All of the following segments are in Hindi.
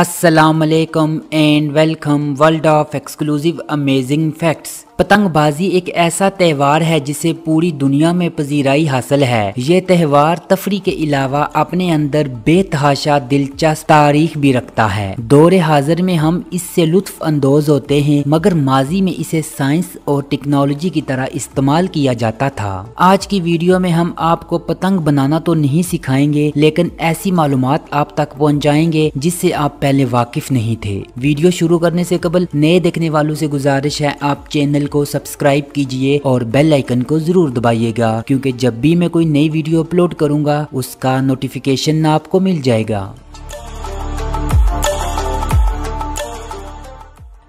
Assalamu alaikum and welcome world of exclusive amazing facts. पतंगबाजी एक ऐसा त्यौहार है जिसे पूरी दुनिया में पजीराई हासिल है ये त्यौहार तफरी के अलावा अपने अंदर बेतहाशा दिलचस्प तारीख भी रखता है दौरे हाजिर में हम इससे लुत्फ अंदोज होते हैं मगर माजी में इसे साइंस और टेक्नोलॉजी की तरह इस्तेमाल किया जाता था आज की वीडियो में हम आपको पतंग बनाना तो नहीं सिखाएंगे लेकिन ऐसी मालूम आप तक पहुँचाएंगे जिससे आप पहले वाकिफ नहीं थे वीडियो शुरू करने से कबल नए देखने वालों से गुजारिश है आप चैनल चैनल को सब्सक्राइब कीजिए और बेल आइकन को जरूर दबाइएगा क्योंकि जब भी मैं कोई नई वीडियो अपलोड करूंगा उसका नोटिफिकेशन आपको मिल जाएगा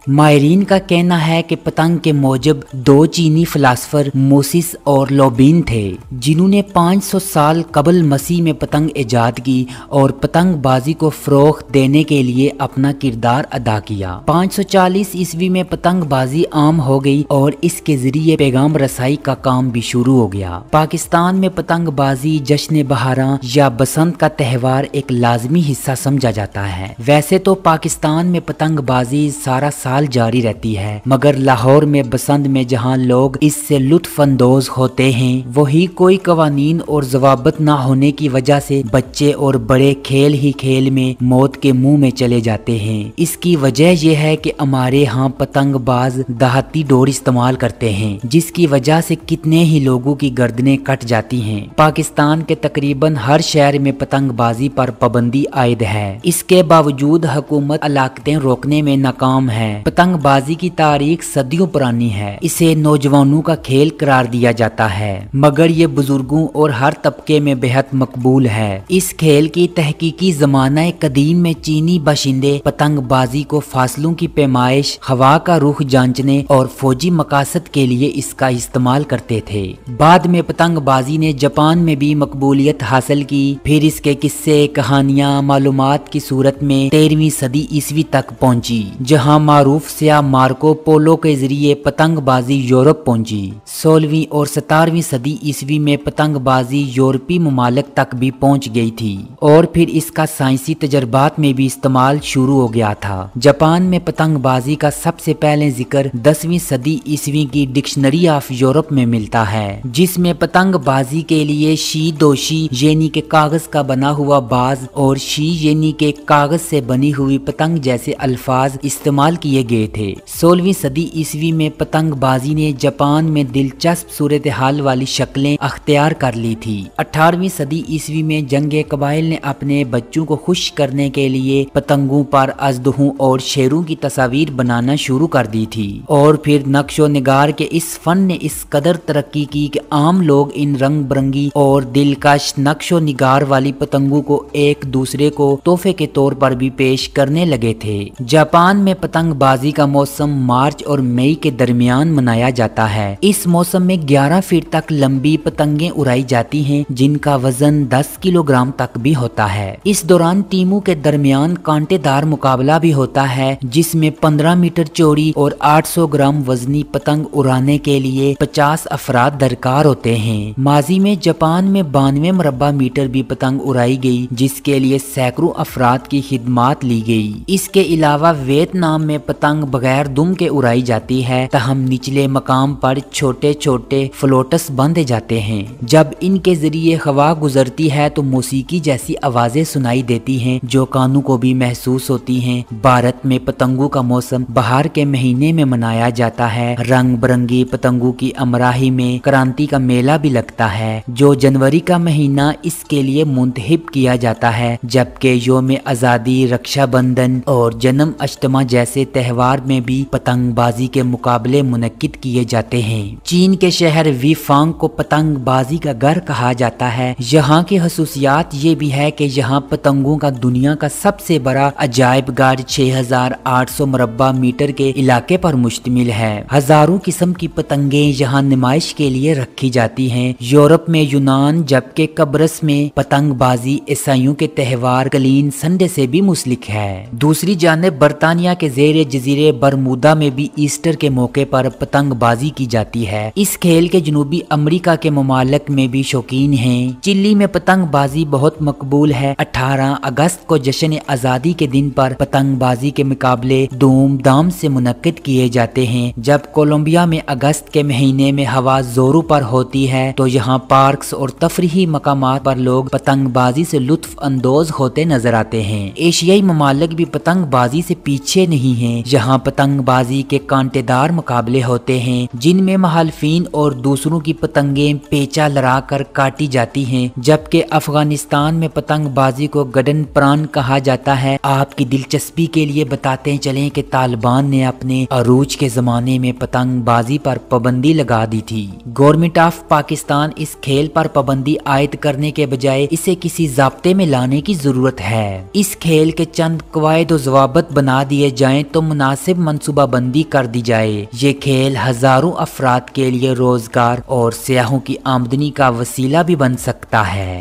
मायरीन का कहना है कि पतंग के मौजब दो चीनी फिलासफर मोसिस और लोबिन थे जिन्होंने 500 साल कबल मसीह में पतंग ईजाद की और पतंगबाजी को फरोख देने के लिए अपना किरदार अदा किया 540 ईस्वी में पतंगबाजी आम हो गई और इसके जरिए पैगाम रसाई का काम भी शुरू हो गया पाकिस्तान में पतंगबाजी जश्न बहारा या बसंत का त्यौहार एक लाजमी हिस्सा समझा जाता है वैसे तो पाकिस्तान में पतंगबाजी सारा साल जारी रहती है मगर लाहौर में बसंत में जहाँ लोग इससे लुत्फानंदोज होते हैं वही कोई कवानीन और जवाबत ना होने की वजह से बच्चे और बड़े खेल ही खेल में मौत के मुंह में चले जाते हैं इसकी वजह यह है कि हमारे यहाँ पतंगबाज दहाती डोर इस्तेमाल करते हैं जिसकी वजह से कितने ही लोगों की गर्दने कट जाती है पाकिस्तान के तकरीबन हर शहर में पतंगबाजी पर पाबंदी आयद है इसके बावजूद हुकूमत अलाकते रोकने में नाकाम है पतंगबाजी की तारीख सदियों पुरानी है इसे नौजवानों का खेल करार दिया जाता है मगर ये बुजुर्गों और हर तबके में बेहद मकबूल है इस खेल की तहकीकी जमाना कदीम में चीनी बाशिंदे पतंगबाजी को फासलों की पैमाइश हवा का रुख जांचने और फौजी मकासद के लिए इसका इस्तेमाल करते थे बाद में पतंगबाजी ने जापान में भी मकबूलियत हासिल की फिर इसके किस्से कहानियाँ मालूम की सूरत में तेरहवीं सदी ईस्वी तक पहुँची जहाँ मारूफ मारूफ सिया मार्को पोलो के जरिए पतंगबाजी यूरोप पहुंची सोलहवीं और सतारवीं सदी ईस्वी में पतंगबाजी यूरोपीय ममालक तक भी पहुंच गई थी और फिर इसका साइंसी तजर्बात में भी इस्तेमाल शुरू हो गया था जापान में पतंगबाजी का सबसे पहले जिक्र दसवीं सदी ईस्वी की डिक्शनरी ऑफ यूरोप में मिलता है जिसमे पतंगबाजी के लिए शी दोषी यानी के कागज का बना हुआ बाज और शी यानी के कागज से बनी हुई पतंग जैसे अल्फाज इस्तेमाल किए गए थे सोलहवीं सदी ईस्वी में पतंगबाजी ने जापान में दिलचस्प सूरत हाल वाली शक्लें अख्तियार कर ली थी अठारहवीं सदी ईस्वी में जंग कबाइल ने अपने बच्चों को खुश करने के लिए पतंगों पर अजदहों और शेरों की तस्वीर बनाना शुरू कर दी थी और फिर नक्शो नगार के इस फन ने इस कदर तरक्की की कि आम लोग इन रंग बिरंगी और दिलकश नक्शो नगार वाली पतंगों को एक दूसरे को तोहफे के तौर पर भी पेश करने लगे थे जापान में पतंगबाजी बाजी का मौसम मार्च और मई के दरमियान मनाया जाता है इस मौसम में 11 फीट तक लंबी पतंगे उड़ाई जाती हैं जिनका वजन 10 किलोग्राम तक भी होता है इस दौरान टीमों के दरमियान कांटेदार मुकाबला भी होता है जिसमें 15 मीटर चौड़ी और 800 ग्राम वजनी पतंग उड़ाने के लिए 50 अफराद दरकार होते हैं माजी में जापान में बानवे मरबा मीटर भी पतंग उड़ाई गयी जिसके लिए सैकड़ों अफराद की खिदमात ली गयी इसके अलावा वियतनाम में पतंग पतंग बगैर दुम के उड़ाई जाती है तहम निचले मकाम पर छोटे छोटे फ्लोटस बंधे जाते हैं जब इनके जरिए हवा गुजरती है तो मौसीकी जैसी आवाजें सुनाई देती हैं जो कानों को भी महसूस होती हैं भारत में पतंगों का मौसम बाहर के महीने में मनाया जाता है रंग बिरंगी पतंगों की अमराही में क्रांति का मेला भी लगता है जो जनवरी का महीना इसके लिए मुंतब किया जाता है जबकि योम आज़ादी रक्षाबंधन और जन्म अष्टमा जैसे तह त्यौहार में भी पतंगबाजी के मुकाबले मुनद किए जाते हैं चीन के शहर वीफांग को पतंगबाजी का घर कहा जाता है यहाँ की खसूसियात ये भी है कि यहाँ पतंगों का दुनिया का सबसे बड़ा अजायब गार्ड छह हजार आठ सौ मरबा मीटर के इलाके पर मुश्तमिल है हजारों किस्म की पतंगे यहाँ नुमाइश के लिए रखी जाती हैं यूरोप में यूनान जबकि कब्रस में पतंगबाजी ईसाइयों के त्यौहार कलीन संडे से भी मुसलिक है दूसरी जानब बरतानिया के जेर जजीरे बरमूदा में भी ईस्टर के मौके पर पतंगबाजी की जाती है इस खेल के जनूबी अमरीका के ममालक में भी शौकीन है चिल्ली में पतंगबाजी बहुत मकबूल है अठारह अगस्त को जश्न आज़ादी के दिन पर पतंगबाजी के मुकाबले धूमधाम से मुनद किए जाते हैं जब कोलम्बिया में अगस्त के महीने में हवा जोरों पर होती है तो यहाँ पार्क और तफरी मकाम पर लोग पतंगबाजी से लुत्फ अंदोज होते नजर आते हैं एशियाई ममालक भी पतंगबाजी से पीछे नहीं है यहाँ पतंगबाजी के कांटेदार मुकाबले होते हैं जिनमें महालफीन और दूसरों की पतंगे पेचा लड़ाकर काटी जाती हैं जबकि अफगानिस्तान में पतंगबाजी को गडन प्राण कहा जाता है आपकी दिलचस्पी के लिए बताते चले कि तालिबान ने अपने अरूज के जमाने में पतंगबाजी पर पाबंदी लगा दी थी गवर्नमेंट ऑफ पाकिस्तान इस खेल पर पाबंदी आयद करने के बजाय इसे किसी जबते में लाने की जरूरत है इस खेल के चंद कवायद जवाब बना दिए जाए तो मुनासिब मनसूबाबंदी कर दी जाए ये खेल हजारों अफराद के लिए रोजगार और सयाहों की आमदनी का वसीला भी बन सकता है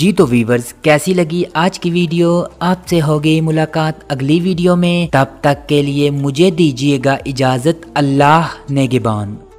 जी तो वीवर्स कैसी लगी आज की वीडियो आपसे होगी मुलाकात अगली वीडियो में तब तक के लिए मुझे दीजिएगा इजाज़त अल्लाह नेगेबान